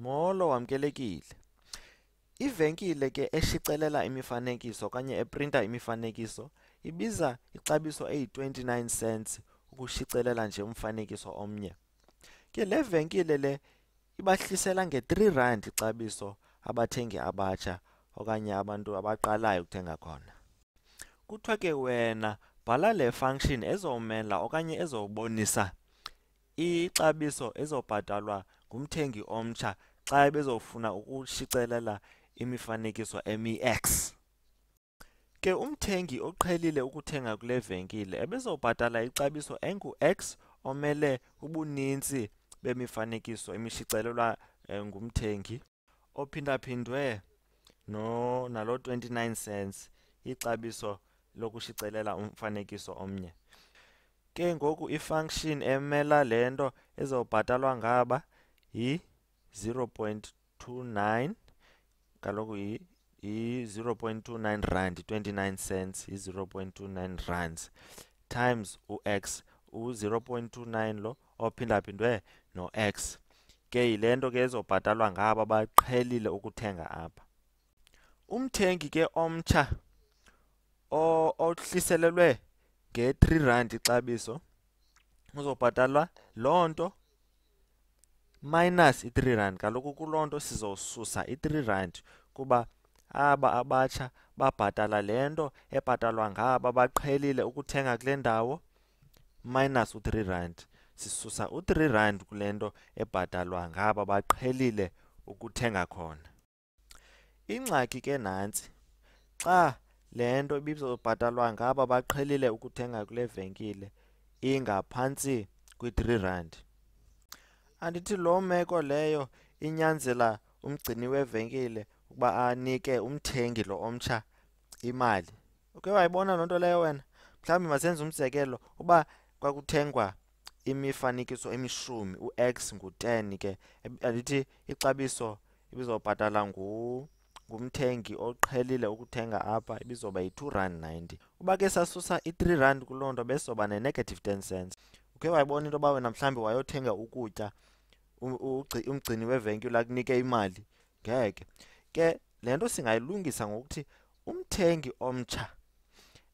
Molo wamkelekile. Ivenkile ke eshicelela imifanekiso okanye eprinta imifanekiso ibiza ixabiso eyi-29 cents ukushicelela nje umfanekiso omnye. Ke le venkile le ibahlisela nge-3 rand ixabiso abathengi abatsha okanye abantu abaqalayo ukuthenga khona. Kuthiwa ke wena bhala le function ezomela okanye ezobonisa ixabiso ezobhatalwa ngumthengi omtsha xa bezofuna la imifanekiso emi-x ke umthengi oqhelile ukuthenga kule venkile ebezobhatala ixabiso engu-x omele ubunintsi bemifanekiso emishicilelwa eh, ngumthengi ophindaphindwe no nalo 29 cents ixabiso lokushicelela umfanekiso omnye ke ngoku ifunction emela le nto ezobhatalwa ngaba yi 0.29 kaloku i i-0.29 rand 29 cents i-0.29 rands times u-x u-0.29 lo ophindaphindwe no-x ke yile nto ke ezobhatalwa ngabo baqhelile ukuthenga apha umthengi ke omtsha ohliselelwe nge-3 rand ixabiso uzobhatalwa loo nto minus i-3 rand kaloku kuloo nto sizosusa i-3 rand kuba aba abatsha babhatala le nto ebhatalwa ngaba baqhelile ukuthenga kule ndawo minus u-3 rand sisusa u-3 rand kule nto ebhatalwa ngaba baqhelile ukuthenga khona ingxaki ke nantsi xa le nto ibizobhatalwa ngaba baqhelile ukuthenga kule venkile ingaphantsi kwi-3 rand andithi loo meko leyo inyanzela umgcini wevenkile ukuba anike umthengi lo omtsha imali uke wayibona loo nto leyo wena mhlawumbi masenze umzekelo uba kwakuthengwa imifanekiso emishumi u-x ngu-ten ke andithi ixabiso ibizobhatala ngumthengi oqhelile ukuthenga apha ibizoba yi-two rand ninety uba ke sasusa i-three rand kuloo nto besoba ne-negative ten cents ukhe wayibona into yoba wena mhlawumbi wayothenga ukutya um, umgcini wevenkile akunike imali ngeke ke le nto singayilungisa ngokuthi umthengi omtsha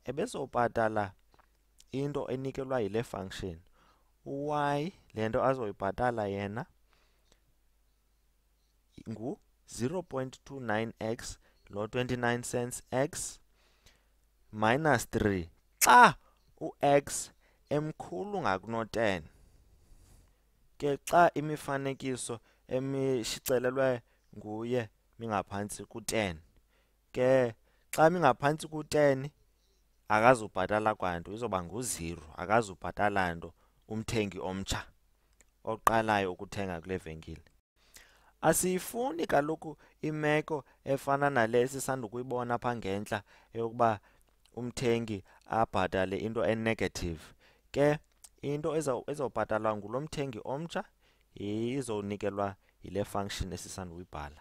ebezobhatala into enikelwa yile function why le nto azoyibhatala yena ngu 0.29x lo 29 cents x minus 3 xa u-x emkhulu ngakuno-10. Ke xa imifanekiso emishicilelwe nguye mingaphansi ku-10, ke xa mingaphansi ku-10 akazubhatala kwanto izoba nguziro akazubhatala nto umthengi omtsha oqalayo ukuthenga kule venkile asiyifuni kaloku imeko efana nale esisanda ukuyibona phaa ngentla eyokuba umthengi abhatale into enegative ke into ezawubhatalwa ngulo mthengi omtsha izonikelwa yile function esisanduyibhala